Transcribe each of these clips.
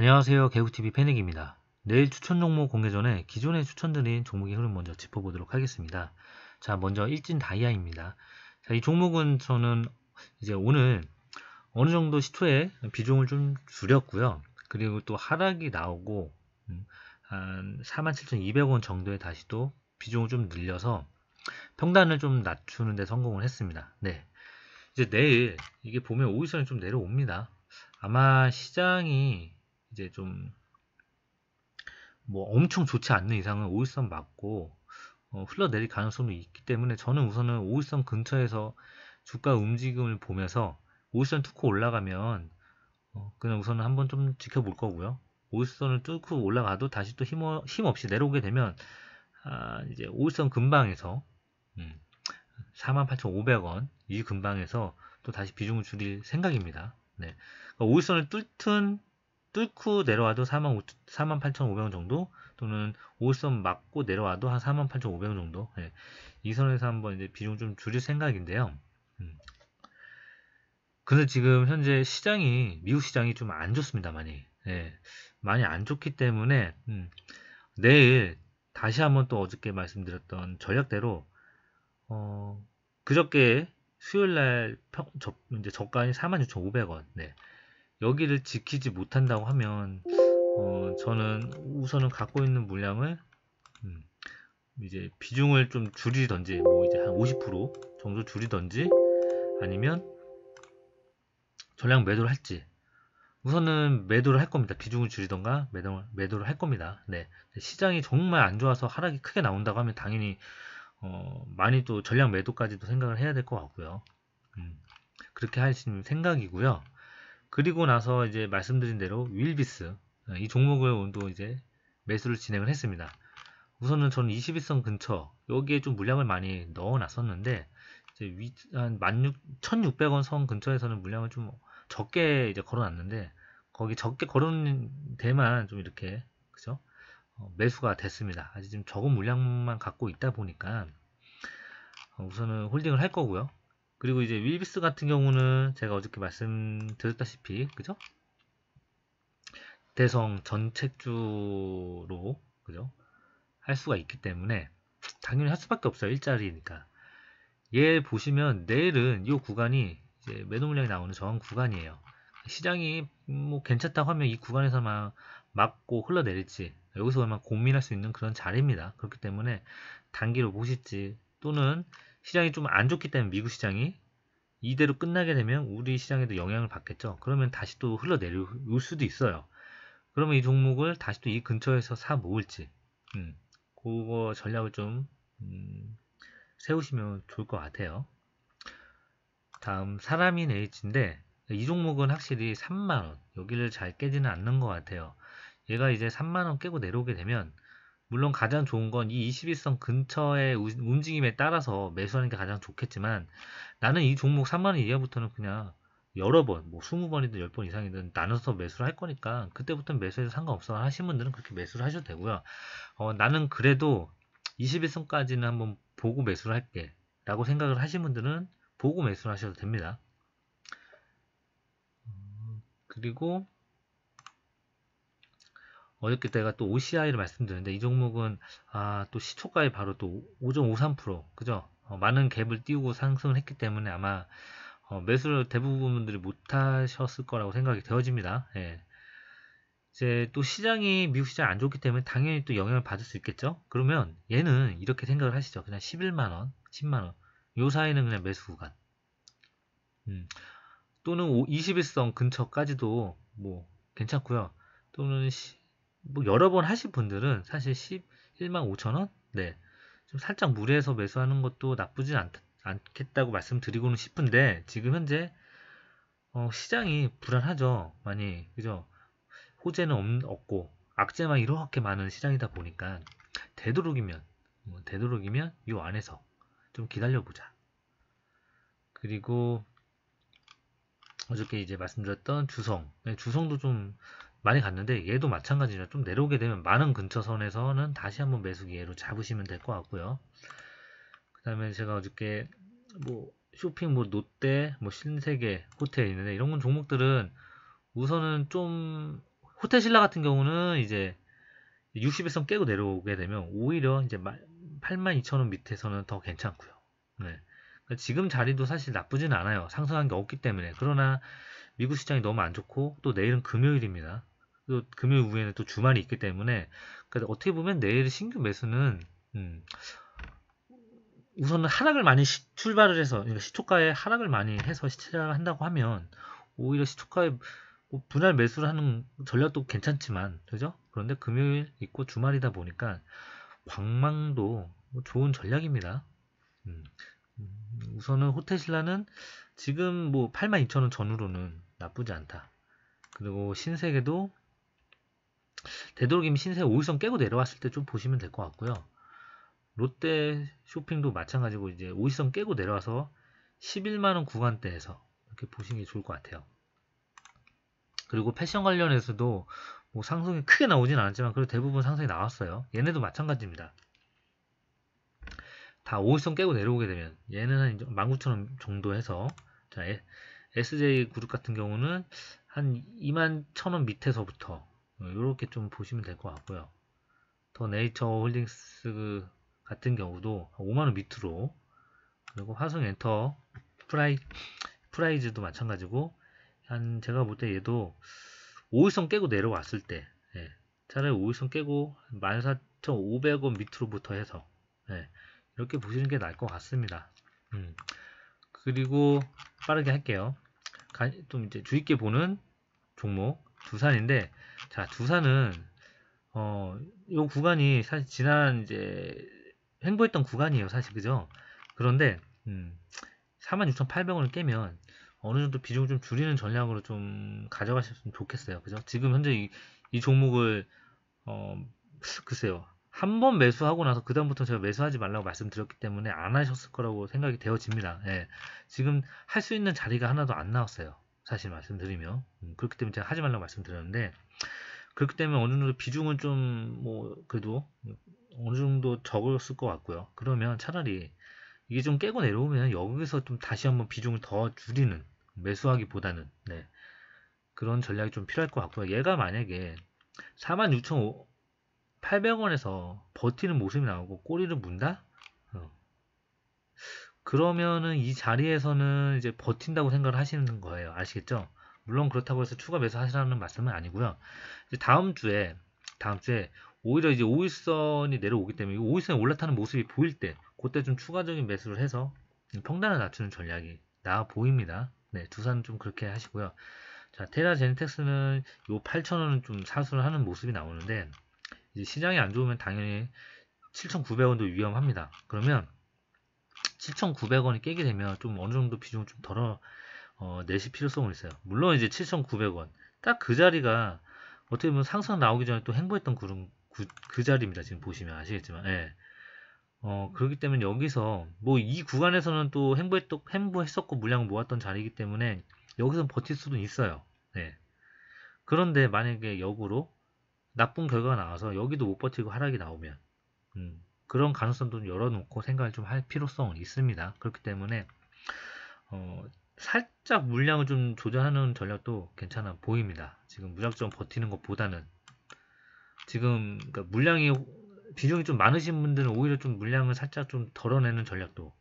안녕하세요 개구TV 패닉입니다. 내일 추천 종목 공개 전에 기존에 추천드린 종목의 흐름 먼저 짚어보도록 하겠습니다. 자 먼저 일진 다이아입니다. 자, 이 종목은 저는 이제 오늘 어느 정도 시초에 비중을 좀 줄였고요. 그리고 또 하락이 나오고 음, 한 47,200원 정도에 다시 또 비중을 좀 늘려서 평단을 좀 낮추는데 성공을 했습니다. 네. 이제 내일 이게 보면 오일선이 좀 내려옵니다. 아마 시장이 이제 좀 뭐 엄청 좋지 않는 이상은 오일선 맞고 어, 흘러내릴 가능성도 있기 때문에 저는 우선은 오일선 근처에서 주가 움직임을 보면서 오일선 뚫고 올라가면 어, 그냥 우선은 한번 좀 지켜볼 거고요. 오일선을 뚫고 올라가도 다시 또 힘, 힘 없이 내려오게 되면 아, 이제 오일선 근방에서 음, 48,500원 이 근방에서 또 다시 비중을 줄일 생각입니다. 네. 그러니까 오일선을 뚫든 뚫고 내려와도 4만, 4만 8,500원 정도 또는 5선 맞고 내려와도 한 4만 8,500원 정도 예. 이 선에서 한번 이제 비중 좀 줄일 생각인데요. 음. 근데 지금 현재 시장이 미국 시장이 좀 안 좋습니다 많이 예. 많이 안 좋기 때문에 음. 내일 다시 한번 또 어저께 말씀드렸던 전략대로 어, 그저께 수요일 날 평, 저, 이제 저가인 46,500원. 네. 여기를 지키지 못한다고 하면 어, 저는 우선은 갖고 있는 물량을 음, 이제 비중을 좀 줄이던지 뭐 이제 한 50% 정도 줄이던지 아니면 전량 매도를 할지 우선은 매도를 할 겁니다. 비중을 줄이던가 매도, 매도를 할 겁니다. 네. 시장이 정말 안 좋아서 하락이 크게 나온다고 하면 당연히 어, 많이 또 전량 매도까지도 생각을 해야 될 것 같고요. 음, 그렇게 하시는 생각이고요. 그리고 나서 이제 말씀드린 대로 윌비스 어, 이 종목을 오늘도 이제 매수를 진행을 했습니다. 우선은 저는 21선 근처 여기에 좀 물량을 많이 넣어놨었는데 이제 한 16,600원 선 근처에서는 물량을 좀 적게 이제 걸어놨는데 거기 적게 걸어놓은 데만 좀 이렇게 그죠 어, 매수가 됐습니다. 아직 좀 적은 물량만 갖고 있다 보니까 어, 우선은 홀딩을 할 거고요. 그리고 이제 윌비스 같은 경우는 제가 어저께 말씀드렸다시피 그죠? 대성 전책주로 그죠? 할 수가 있기 때문에 당연히 할 수밖에 없어요. 일자리니까. 얘 보시면 내일은 이 구간이 이제 매도 물량이 나오는 저항 구간이에요. 시장이 뭐 괜찮다고 하면 이 구간에서만 막고 흘러내릴지 여기서 얼마 고민할 수 있는 그런 자리입니다. 그렇기 때문에 단기로 보실지 또는 시장이 좀 안 좋기 때문에 미국 시장이 이대로 끝나게 되면 우리 시장에도 영향을 받겠죠. 그러면 다시 또흘러내릴 수도 있어요. 그러면 이 종목을 다시 또 이 근처에서 사 모을지, 음, 그거 전략을 좀 음, 세우시면 좋을 것 같아요. 다음 사람인 H인데 이 종목은 확실히 3만원 여기를 잘 깨지는 않는 것 같아요. 얘가 이제 3만원 깨고 내려오게 되면 물론 가장 좋은 건 이 21선 근처의 움직임에 따라서 매수하는 게 가장 좋겠지만 나는 이 종목 3만원 이하부터는 그냥 여러 번, 뭐 20번이든 10번 이상이든 나눠서 매수를 할 거니까 그때부터 매수해도 상관없어 하신 분들은 그렇게 매수를 하셔도 되고요. 어, 나는 그래도 21선까지는 한번 보고 매수를 할게 라고 생각을 하신 분들은 보고 매수를 하셔도 됩니다. 음, 그리고 어저께 내가 또 OCI를 말씀드렸는데 이 종목은 아, 또 시초가에 바로 또5.53% 그죠? 어, 많은 갭을 띄우고 상승을 했기 때문에 아마 어, 매수를 대부분 분들이 못하셨을 거라고 생각이 되어집니다. 예. 이제 또 시장이 미국 시장 안 좋기 때문에 당연히 또 영향을 받을 수 있겠죠. 그러면 얘는 이렇게 생각을 하시죠. 그냥 11만 원, 10만 원. 요 사이는 그냥 매수 구간. 음. 또는 21선 근처까지도 뭐 괜찮고요. 또는 시, 뭐 여러 번 하신 분들은 사실 11만 5천원? 네. 좀 살짝 무리해서 매수하는 것도 나쁘진 않, 않겠다고 말씀드리고는 싶은데 지금 현재 어, 시장이 불안하죠. 많이. 그죠? 호재는 없, 고 악재만 이렇게 많은 시장이다 보니까 되도록이면 뭐 되도록이면 요 안에서 좀 기다려보자. 그리고 어저께 이제 말씀드렸던 주성. 네, 주성도 좀 많이 갔는데 얘도 마찬가지로 좀 내려오게 되면 만원 근처선에서는 다시 한번 매수 기회로 잡으시면 될 것 같고요. 그 다음에 제가 어저께 뭐 쇼핑, 뭐 롯데, 뭐 신세계, 호텔 있는데 이런 건 종목들은 우선은 좀 호텔 신라 같은 경우는 이제 60일선 깨고 내려오게 되면 오히려 이제 82,000원 밑에서는 더 괜찮고요. 네. 그러니까 지금 자리도 사실 나쁘진 않아요. 상승한 게 없기 때문에. 그러나 미국 시장이 너무 안 좋고 또 내일은 금요일입니다. 또 금요일 후에는 또 주말이 있기 때문에 그러니까 어떻게 보면 내일 신규 매수는 음, 우선은 하락을 많이 시, 출발을 해서 그러니까 시초가에 하락을 많이 해서 시작한다고 하면 오히려 시초가에 뭐 분할 매수를 하는 전략도 괜찮지만 그죠? 그런데 금요일 있고 주말이다 보니까 광망도 뭐 좋은 전략입니다. 음, 음 우선은 호텔신라는 지금 뭐 82,000원 전후로는 나쁘지 않다. 그리고 신세계도 되도록이면 신세 오일선 깨고 내려왔을 때 좀 보시면 될 것 같고요. 롯데 쇼핑도 마찬가지고 이제 오일선 깨고 내려와서 11만원 구간대에서 이렇게 보시는 게 좋을 것 같아요. 그리고 패션 관련해서도 뭐 상승이 크게 나오진 않았지만 그래도 대부분 상승이 나왔어요. 얘네도 마찬가지입니다. 다 5일선 깨고 내려오게 되면 얘는 한 19,000원 정도 해서 자, 예. SJ 그룹 같은 경우는 한2 1 0 0 0원 밑에서부터 이렇게 어, 좀 보시면 될 것 같고요. 더 네이처 홀딩스 그 같은 경우도 5만원 밑으로 그리고 화성 엔터 프라이, 프라이즈도 마찬가지고 한 제가 볼 때 얘도 5일선 깨고 내려왔을 때 예, 차라리 5일선 깨고 14,500원 밑으로부터 해서 예, 이렇게 보시는 게 나을 것 같습니다. 음, 그리고 빠르게 할게요. 좀 이제 주의 깊게 보는 종목 두산인데 자 두산은 어요 구간이 사실 지난 이제 횡보했던 구간이에요 사실 그죠 그런데 음 46,800원을 깨면 어느 정도 비중을 좀 줄이는 전략으로 좀 가져가셨으면 좋겠어요 그죠 지금 현재 이, 이 종목을 어 글쎄요 한번 매수하고 나서 그다음부터 제가 매수하지 말라고 말씀드렸기 때문에 안 하셨을 거라고 생각이 되어집니다. 예. 지금 할 수 있는 자리가 하나도 안 나왔어요. 사실 말씀드리면. 음, 그렇기 때문에 제가 하지 말라고 말씀드렸는데, 그렇기 때문에 어느 정도 비중은 좀, 뭐, 그래도 어느 정도 적었을 것 같고요. 그러면 차라리 이게 좀 깨고 내려오면 여기서 좀 다시 한번 비중을 더 줄이는, 매수하기보다는, 네. 그런 전략이 좀 필요할 것 같고요. 얘가 만약에 46,500, 800원에서 버티는 모습이 나오고 꼬리를 문다? 어. 그러면은 이 자리에서는 이제 버틴다고 생각을 하시는 거예요. 아시겠죠? 물론 그렇다고 해서 추가 매수 하시라는 말씀은 아니고요. 다음 주에 다음 주에 오히려 이제 5일선이 내려오기 때문에 5일선이 올라타는 모습이 보일 때 그때 좀 추가적인 매수를 해서 평단을 낮추는 전략이 나아 보입니다. 네, 두산 좀 그렇게 하시고요. 자, 테라 제네텍스는 요 8,000원은 좀 사수를 하는 모습이 나오는데 이제 시장이 안 좋으면 당연히 7,900원도 위험합니다. 그러면 7,900원이 깨게 되면 좀 어느 정도 비중을 좀 덜어 어, 내실 필요성은 있어요. 물론 이제 7,900원 딱 그 자리가 어떻게 보면 상승 나오기 전에 또 행보했던 그런 그, 그 자리입니다. 지금 보시면 아시겠지만, 예. 어, 그렇기 때문에 여기서 뭐 이 구간에서는 또행보했 행보했었고 물량을 모았던 자리이기 때문에 여기서 버틸 수도 있어요. 네. 그런데 만약에 역으로 나쁜 결과가 나와서 여기도 못 버티고 하락이 나오면 음, 그런 가능성도 열어놓고 생각을 좀 할 필요성은 있습니다. 그렇기 때문에 어, 살짝 물량을 좀 조절하는 전략도 괜찮아 보입니다. 지금 무작정 버티는 것보다는 지금 그러니까 물량이 비중이 좀 많으신 분들은 오히려 좀 물량을 살짝 좀 덜어내는 전략도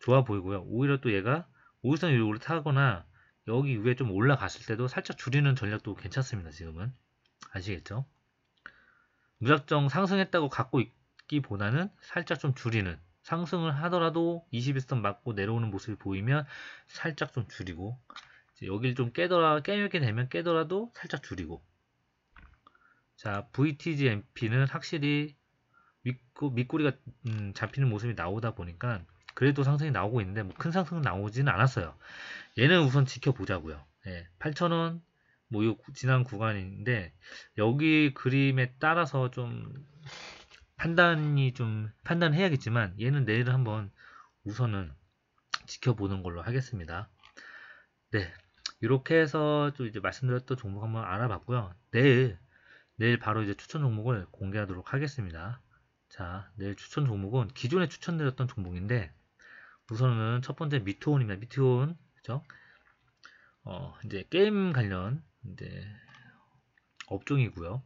좋아 보이고요. 오히려 또 얘가 오일선 요로 타거나 여기 위에 좀 올라갔을 때도 살짝 줄이는 전략도 괜찮습니다. 지금은. 아시겠죠? 무작정 상승했다고 갖고 있기보다는 살짝 좀 줄이는 상승을 하더라도 21선 맞고 내려오는 모습이 보이면 살짝 좀 줄이고 여길 좀 깨더라 깨게 되면 깨더라도 살짝 줄이고 자 VTGMP는 확실히 밑구, 밑구리가 음, 잡히는 모습이 나오다 보니까 그래도 상승이 나오고 있는데 뭐큰 상승은 나오지는 않았어요 얘는 우선 지켜보자고요 예, 8,000원 모유 지난 구간인데 여기 그림에 따라서 좀 판단이 좀 판단해야겠지만 얘는 내일 한번 우선은 지켜보는 걸로 하겠습니다. 네. 이렇게 해서 또 이제 말씀드렸던 종목 한번 알아봤고요. 내일 내일 바로 이제 추천 종목을 공개하도록 하겠습니다. 자, 내일 추천 종목은 기존에 추천드렸던 종목인데 우선은 첫 번째 미트온입니다. 미트온 그죠? 어, 이제 게임 관련 이제 네. 업종이고요.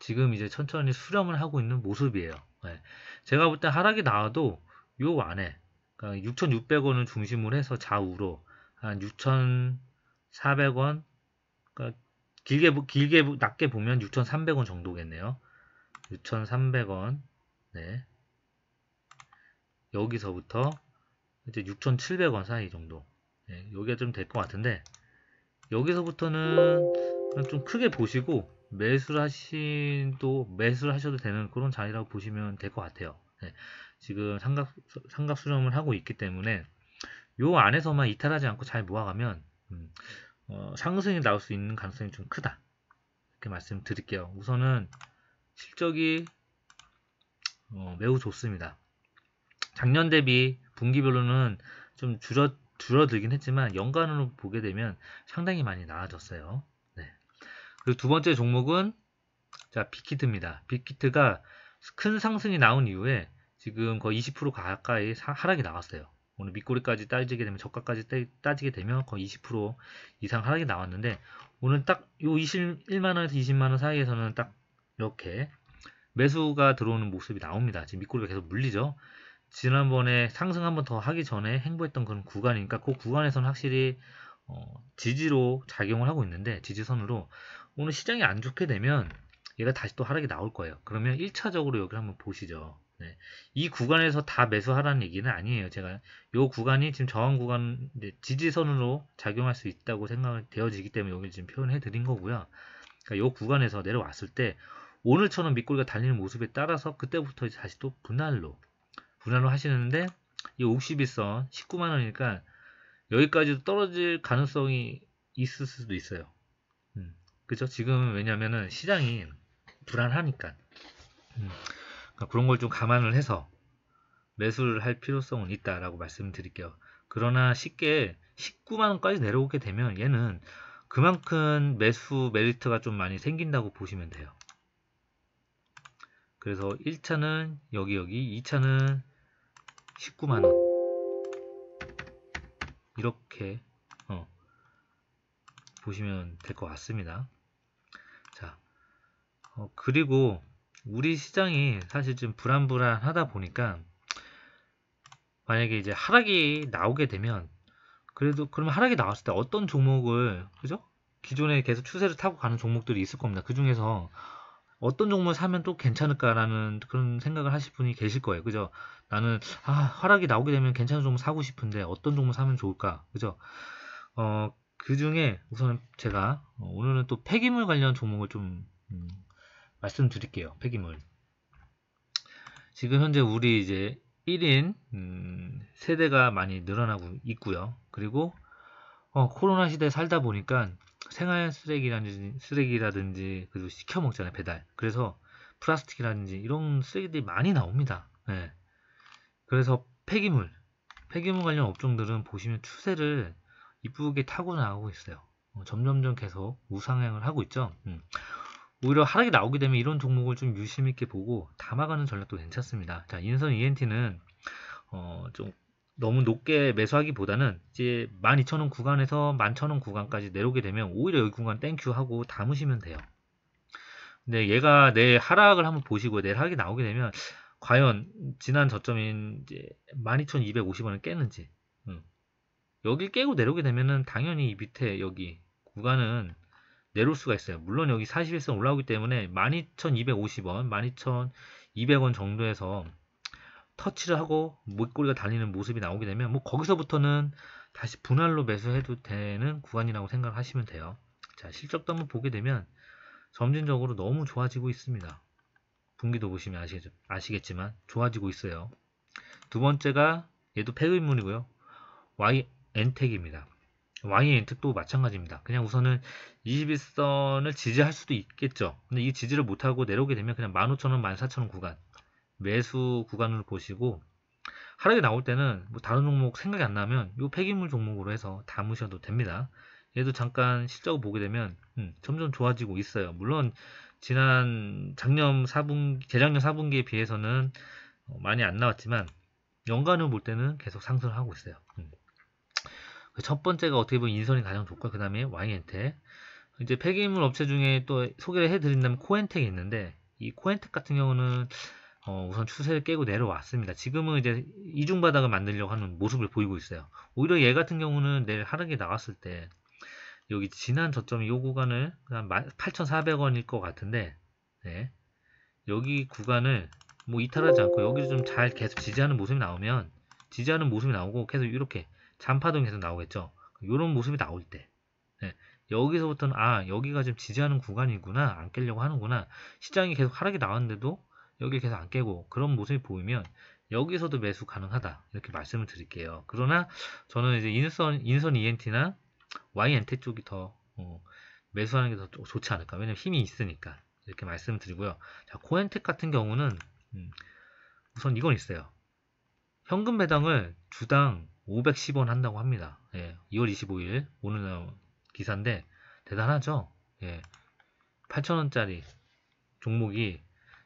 지금 이제 천천히 수렴을 하고 있는 모습이에요. 네. 제가 볼 때 하락이 나와도 요 안에 그러니까 6,600원을 중심으로 해서 좌우로 한 6,400원 그러니까 길게 길게 낮게 보면 6,300원 정도겠네요. 6,300원 네. 여기서부터 이제 6,700원 사이 정도 네. 여기가 좀 될 것 같은데 여기서부터는 좀 크게 보시고 매수를 하신 또 매수를 하셔도 되는 그런 자리라고 보시면 될 것 같아요. 네, 지금 삼각 삼각 수렴을 하고 있기 때문에 요 안에서만 이탈하지 않고 잘 모아가면 음, 어, 상승이 나올 수 있는 가능성이 좀 크다. 이렇게 말씀드릴게요. 우선은 실적이 어, 매우 좋습니다. 작년 대비 분기별로는 좀 줄었 줄어들긴 했지만 연간으로 보게 되면 상당히 많이 나아졌어요. 네. 그리고 두 번째 종목은 자 빅히트입니다. 빅히트가 큰 상승이 나온 이후에 지금 거의 20% 가까이 하락이 나왔어요. 오늘 밑꼬리까지 따지게 되면 저가까지 따지게 되면 거의 20% 이상 하락이 나왔는데 오늘 딱 요 21만원에서 20만원 사이에서는 딱 이렇게 매수가 들어오는 모습이 나옵니다. 지금 밑꼬리가 계속 물리죠. 지난번에 상승 한번 더 하기 전에 행보했던 그런 구간이니까 그 구간에서는 확실히 어, 지지로 작용을 하고 있는데 지지선으로 오늘 시장이 안 좋게 되면 얘가 다시 또 하락이 나올 거예요. 그러면 1차적으로 여기 한번 보시죠. 네. 이 구간에서 다 매수하라는 얘기는 아니에요. 제가 이 구간이 지금 저항 구간 지지선으로 작용할 수 있다고 생각이 되어지기 때문에 여기 지금 표현해 드린 거고요. 그러니까 요 구간에서 내려왔을 때 오늘처럼 밑골이가 달리는 모습에 따라서 그때부터 다시 또 분할로 분할로 하시는데 이 52선 19만원이니까 여기까지도 떨어질 가능성이 있을 수도 있어요. 음, 그죠? 지금 왜냐면은 시장이 불안하니까. 음, 그러니까 그런 걸 좀 감안을 해서 매수를 할 필요성은 있다라고 말씀드릴게요. 그러나 쉽게 19만원까지 내려오게 되면 얘는 그만큼 매수 메리트가 좀 많이 생긴다고 보시면 돼요. 그래서 1차는 여기 여기, 2차는 19만원 이렇게 어, 보시면 될 것 같습니다 자 어, 그리고 우리 시장이 사실 좀 불안불안하다 보니까 만약에 이제 하락이 나오게 되면 그래도 그러면 하락이 나왔을 때 어떤 종목을 그죠? 기존에 계속 추세를 타고 가는 종목들이 있을 겁니다. 그 중에서 어떤 종목을 사면 또 괜찮을까라는 그런 생각을 하실 분이 계실 거예요. 그죠? 나는 아, 하락이 나오게 되면 괜찮은 종목 사고 싶은데 어떤 종목 사면 좋을까? 그죠? 어, 그 중에 우선 제가 어, 오늘은 또 폐기물 관련 종목을 좀 음, 말씀드릴게요. 폐기물. 지금 현재 우리 이제 1인 음, 세대가 많이 늘어나고 있고요. 그리고 어, 코로나 시대에 살다 보니까 생활 쓰레기라든지 쓰레기라든지 그리고 시켜 먹잖아요 배달. 그래서 플라스틱이라든지 이런 쓰레기들이 많이 나옵니다. 네. 그래서 폐기물, 폐기물 관련 업종들은 보시면 추세를 이쁘게 타고 나가고 있어요. 어, 점점점 계속 우상향을 하고 있죠. 음. 오히려 하락이 나오게 되면 이런 종목을 좀 유심 있게 보고 담아가는 전략도 괜찮습니다. 자, 인선 ENT는 어, 좀 너무 높게 매수하기보다는 이제 12,000원 구간에서 11,000원 구간까지 내려오게 되면 오히려 여기 구간 땡큐 하고 담으시면 돼요. 근데 얘가 내 하락을 한번 보시고 내 하락이 나오게 되면 과연 지난 저점인 이제 12,250원을 깨는지 음. 여기 깨고 내려오게 되면은 당연히 이 밑에 여기 구간은 내려올 수가 있어요. 물론 여기 41선 올라오기 때문에 12,250원, 12,200원 정도에서 터치를 하고 목걸이가 달리는 모습이 나오게 되면 뭐 거기서부터는 다시 분할로 매수해도 되는 구간이라고 생각하시면 돼요. 자, 실적도 한번 보게 되면 점진적으로 너무 좋아지고 있습니다. 분기도 보시면 아시겠, 지만 좋아지고 있어요. 두 번째가 얘도 폐의문이고요. YN택입니다. YN택도 마찬가지입니다. 그냥 우선은 21선을 지지할 수도 있겠죠. 근데 이 지지를 못하고 내려오게 되면 그냥 15,000원, 14,000원 구간 매수 구간으로 보시고 하락이 나올 때는 뭐 다른 종목 생각이 안 나면 이 폐기물 종목으로 해서 담으셔도 됩니다. 얘도 잠깐 실적을 보게 되면 음, 점점 좋아지고 있어요. 물론 지난 작년 4분기, 재작년 4분기에 비해서는 어, 많이 안 나왔지만 연간으로볼 때는 계속 상승을 하고 있어요. 음. 그 첫 번째가 어떻게 보면 인선이 가장 좋고 그 다음에 와이엔테 이제 폐기물 업체 중에 또 소개를 해드린다면 코엔텍이 있는데 이 코엔텍 같은 경우는 어, 우선 추세를 깨고 내려왔습니다. 지금은 이제 이중 바닥을 만들려고 하는 모습을 보이고 있어요. 오히려 얘 같은 경우는 내일 하락이 나왔을 때 여기 지난 저점이 요 구간을 한 8,400원일 것 같은데 네. 여기 구간을 뭐 이탈하지 않고 여기서좀잘 계속 지지하는 모습이 나오면 지지하는 모습이 나오고 계속 이렇게 잔파동이 계속 나오겠죠. 이런 모습이 나올 때 네. 여기서부터는 아 여기가 좀 지지하는 구간이구나 안 깨려고 하는구나 시장이 계속 하락이 나왔는데도 여기 계속 안 깨고 그런 모습이 보이면 여기서도 매수 가능하다 이렇게 말씀을 드릴게요. 그러나 저는 이제 인선 인선 ENT나 와이엔 t 쪽이 더 어, 매수하는 게 더 좋지 않을까. 왜냐면 힘이 있으니까. 이렇게 말씀드리고요. 자, 코엔텍 같은 경우는 음, 우선 이건 있어요. 현금 배당을 주당 510원 한다고 합니다. 예, 2월 25일 오늘 기사인데 대단하죠? 예, 8천원짜리 종목이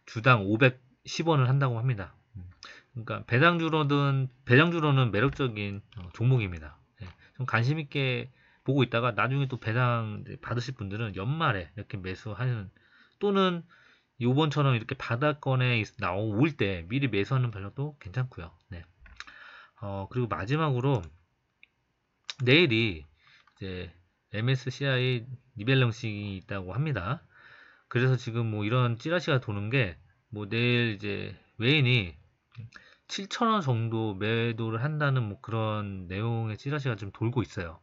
주당 510원을 한다고 합니다. 음, 그러니까 배당주로든 배당주로는 매력적인 어, 종목입니다. 예, 좀 관심 있게 보고 있다가 나중에 또 배당 받으실 분들은 연말에 이렇게 매수하는 또는 요번처럼 이렇게 바닥권에 나올 때 미리 매수하는 발로도 괜찮고요. 네. 어, 그리고 마지막으로 내일이 이제 MSCI 리밸런싱이 있다고 합니다. 그래서 지금 뭐 이런 찌라시가 도는 게 뭐 내일 이제 외인이 7천원 정도 매도를 한다는 뭐 그런 내용의 찌라시가 좀 돌고 있어요.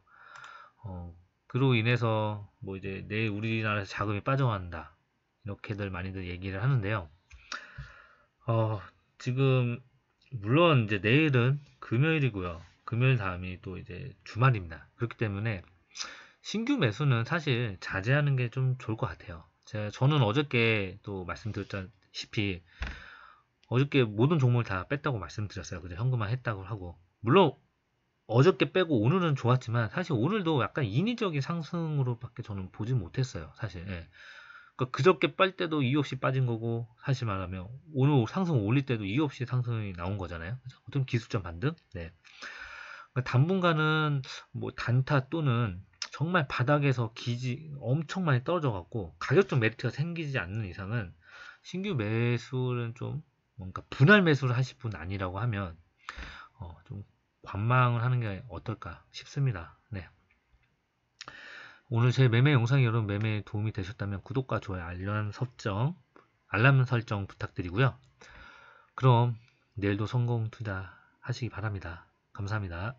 어, 그로 인해서 뭐 이제 내 우리나라에서 자금이 빠져간다 이렇게들 많이들 얘기를 하는데요. 어, 지금 물론 이제 내일은 금요일이고요. 금요일 다음이 또 이제 주말입니다. 그렇기 때문에 신규 매수는 사실 자제하는 게 좀 좋을 것 같아요. 제가 저는 어저께 또 말씀드렸다시피 어저께 모든 종목을 다 뺐다고 말씀드렸어요. 그래서 현금화 했다고 하고 물론 어저께 빼고 오늘은 좋았지만 사실 오늘도 약간 인위적인 상승으로밖에 저는 보지 못했어요. 사실. 예. 그러니까 그저께 빨 때도 이유 없이 빠진 거고 사실 말하면 오늘 상승 올릴 때도 이유 없이 상승이 나온 거잖아요. 어떤 기술점 반등. 네. 그러니까 당분간은 뭐 단타 또는 정말 바닥에서 기지 엄청 많이 떨어져 갖고 가격적 메리트가 생기지 않는 이상은 신규 매수는 좀 뭔가 분할 매수를 하실 분 아니라고 하면 어, 좀 관망을 하는 게 어떨까 싶습니다. 네. 오늘 제 매매 영상이 여러분 매매에 도움이 되셨다면 구독과 좋아요, 알람 설정, 알람 설정 부탁드리고요. 그럼 내일도 성공 투자 하시기 바랍니다. 감사합니다.